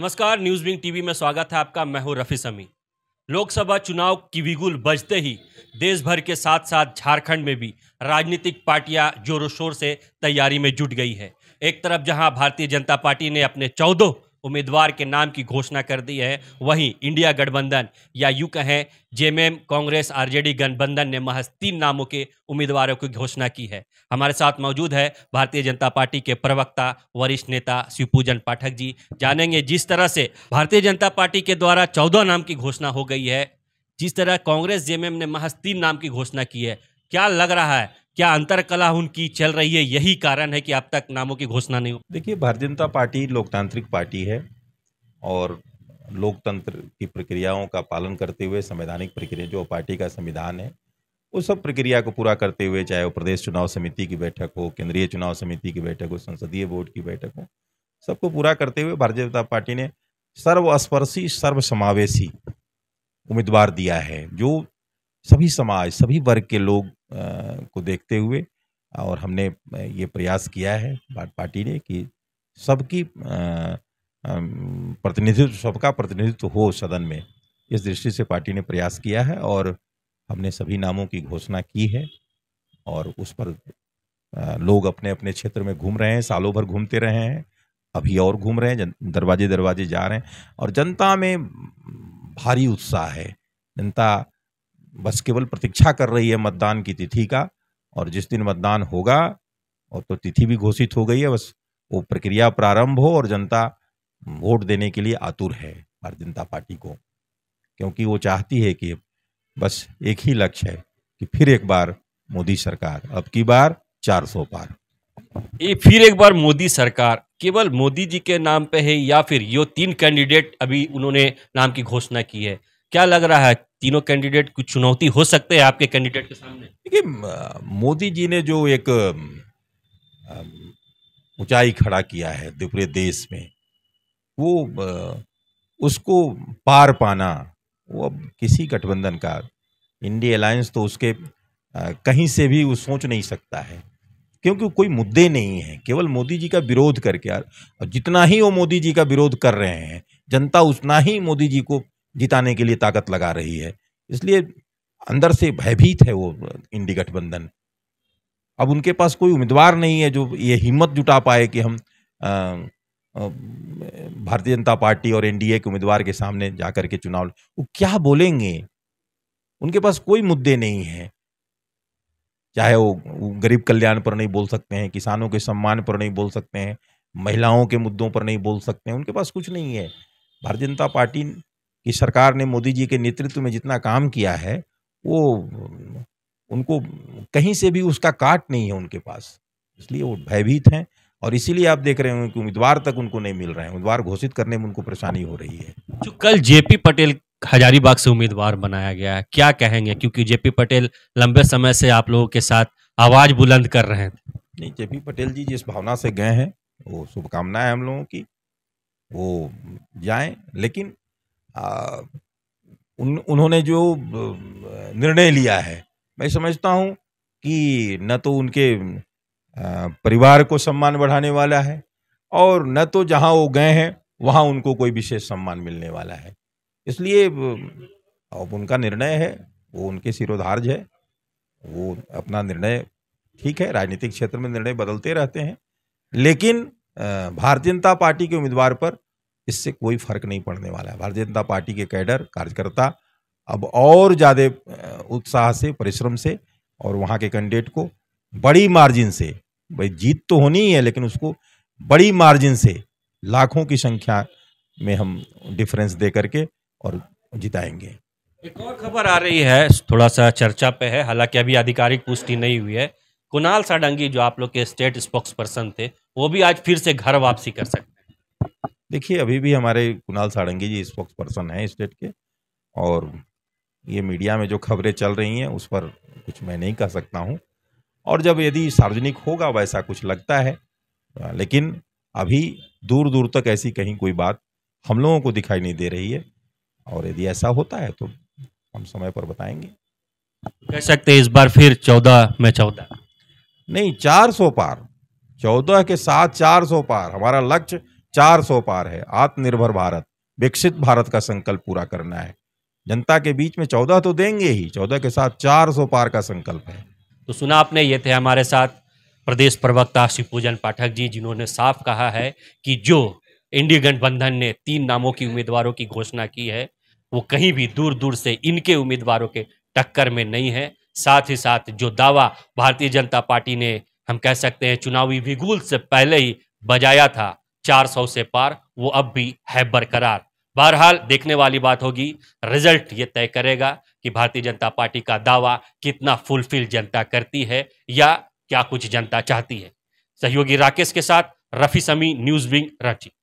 नमस्कार news wing TV में स्वागत है आपका मैं हूं रफी समी लोकसभा चुनाव की विगुल बजते ही देश भर के साथ साथ झारखंड में भी राजनीतिक पार्टियां जोरों शोर से तैयारी में जुट गई है एक तरफ जहां भारतीय जनता पार्टी ने अपने चौदह उम्मीदवार के नाम की घोषणा कर दी है वहीं इंडिया गठबंधन या यू कहें जेएमएम कांग्रेस आरजेडी गठबंधन ने महज तीन नामों के उम्मीदवारों की घोषणा की है हमारे साथ मौजूद है भारतीय जनता पार्टी के प्रवक्ता वरिष्ठ नेता शिवपूजन पाठक जी जानेंगे जिस तरह से भारतीय जनता पार्टी के द्वारा चौदह नाम की घोषणा हो गई है जिस तरह कांग्रेस जेएमएम ने महज तीन नाम की घोषणा की है क्या लग रहा है क्या अंतर कला उनकी चल रही है यही कारण है कि अब तक नामों की घोषणा नहीं हो देखिए भारतीय जनता पार्टी लोकतांत्रिक पार्टी है और लोकतंत्र की प्रक्रियाओं का पालन करते हुए संवैधानिक प्रक्रिया जो पार्टी का संविधान है उस सब प्रक्रिया को पूरा करते हुए चाहे वो प्रदेश चुनाव समिति की बैठक हो केंद्रीय चुनाव समिति की बैठक हो संसदीय बोर्ड की बैठक हो सबको पूरा करते हुए भारतीय जनता पार्टी ने सर्वस्पर्शी सर्वसमावेशी उम्मीदवार दिया है जो सभी समाज सभी वर्ग के लोग को देखते हुए और हमने ये प्रयास किया है पार्टी ने कि सबकी प्रतिनिधित्व सबका प्रतिनिधित्व हो सदन में इस दृष्टि से पार्टी ने प्रयास किया है और हमने सभी नामों की घोषणा की है और उस पर लोग अपने अपने क्षेत्र में घूम रहे हैं सालों भर घूमते रहे हैं अभी और घूम रहे हैं दरवाजे दरवाजे जा रहे हैं और जनता में भारी उत्साह है जनता बस केवल प्रतीक्षा कर रही है मतदान की तिथि का और जिस दिन मतदान होगा और तो तिथि भी घोषित हो गई है बस वो प्रक्रिया प्रारंभ हो और जनता वोट देने के लिए आतुर है भारतीय जनता पार्टी को क्योंकि वो चाहती है कि बस एक ही लक्ष्य है कि फिर एक बार मोदी सरकार अब की बार 400 पार ये फिर एक बार मोदी सरकार केवल मोदी जी के नाम पे है या फिर यो तीन कैंडिडेट अभी उन्होंने नाम की घोषणा की है क्या लग रहा है तीनों कैंडिडेट कुछ चुनौती हो सकते हैं आपके कैंडिडेट के सामने देखिए मोदी जी ने जो एक ऊंचाई खड़ा किया है पूरे देश में वो उसको पार पाना वो अब किसी गठबंधन का इंडिया अलायंस तो उसके कहीं से भी वो सोच नहीं सकता है क्योंकि कोई मुद्दे नहीं है केवल मोदी जी का विरोध करके और जितना ही वो मोदी जी का विरोध कर रहे हैं जनता उतना ही मोदी जी को जिताने के लिए ताकत लगा रही है इसलिए अंदर से भयभीत है वो इंडी गठबंधन अब उनके पास कोई उम्मीदवार नहीं है जो ये हिम्मत जुटा पाए कि हम भारतीय जनता पार्टी और एनडीए के उम्मीदवार के सामने जाकर के चुनाव वो क्या बोलेंगे उनके पास कोई मुद्दे नहीं है चाहे वो गरीब कल्याण पर नहीं बोल सकते हैं किसानों के सम्मान पर नहीं बोल सकते हैं महिलाओं के मुद्दों पर नहीं बोल सकते हैं उनके पास कुछ नहीं है भारतीय जनता पार्टी कि सरकार ने मोदी जी के नेतृत्व में जितना काम किया है वो उनको कहीं से भी उसका काट नहीं है उनके पास इसलिए वो भयभीत हैं और इसीलिए आप देख रहे होंगे कि उम्मीदवार तक उनको नहीं मिल रहे हैं उम्मीदवार घोषित करने में उनको परेशानी हो रही है जो कल जेपी पटेल हजारीबाग से उम्मीदवार बनाया गया है क्या कहेंगे क्योंकि जेपी पटेल लंबे समय से आप लोगों के साथ आवाज बुलंद कर रहे हैं नहीं जेपी पटेल जी जिस भावना से गए हैं वो शुभकामनाएं हम लोगों की वो जाए लेकिन उन उन्होंने जो निर्णय लिया है मैं समझता हूँ कि न तो उनके परिवार को सम्मान बढ़ाने वाला है और न तो जहाँ वो गए हैं वहाँ उनको कोई विशेष सम्मान मिलने वाला है इसलिए अब उनका निर्णय है वो उनके सिरोधार्ज है वो अपना निर्णय ठीक है राजनीतिक क्षेत्र में निर्णय बदलते रहते हैं लेकिन भारतीय जनता पार्टी के उम्मीदवार पर इससे कोई फर्क नहीं पड़ने वाला है भारतीय जनता पार्टी के कैडर कार्यकर्ता अब और ज़्यादा उत्साह से परिश्रम से और वहाँ के कैंडिडेट को बड़ी मार्जिन से भाई जीत तो होनी ही है लेकिन उसको बड़ी मार्जिन से लाखों की संख्या में हम डिफरेंस दे करके और जिताएंगे एक और खबर आ रही है थोड़ा सा चर्चा पे है हालांकि अभी आधिकारिक पुष्टि नहीं हुई है कुणाल साडंगी जो आप लोग के स्टेट स्पोक्स पर्सन थे वो भी आज फिर से घर वापसी कर सकते देखिए अभी भी हमारे कुणाल सारंगी जी स्पोक्स पर्सन हैं स्टेट के और ये मीडिया में जो खबरें चल रही हैं उस पर कुछ मैं नहीं कह सकता हूँ और जब यदि सार्वजनिक होगा वैसा कुछ लगता है लेकिन अभी दूर दूर तक ऐसी कहीं कोई बात हम लोगों को दिखाई नहीं दे रही है और यदि ऐसा होता है तो हम समय पर बताएंगे कह सकते इस बार फिर चौदह में चौदह नहीं चार सौ पार चौदह के साथ चार सौ पार हमारा लक्ष्य चार सौ पार है आत्मनिर्भर भारत विकसित भारत का संकल्प पूरा करना है जनता के बीच में चौदह तो देंगे ही चौदह के साथ चार सौ पार का संकल्प है तो सुना आपने ये थे हमारे साथ प्रदेश प्रवक्ता श्री पूजन पाठक जी जिन्होंने साफ कहा है कि जो इंडिया गठबंधन ने तीन नामों की उम्मीदवारों की घोषणा की है वो कहीं भी दूर दूर से इनके उम्मीदवारों के टक्कर में नहीं है साथ ही साथ जो दावा भारतीय जनता पार्टी ने हम कह सकते हैं चुनावी विगुल से पहले ही बजाया था 400 से पार वो अब भी है बरकरार बहरहाल देखने वाली बात होगी रिजल्ट ये तय करेगा कि भारतीय जनता पार्टी का दावा कितना फुलफिल जनता करती है या क्या कुछ जनता चाहती है सहयोगी राकेश के साथ रफी समी न्यूज विंग रांची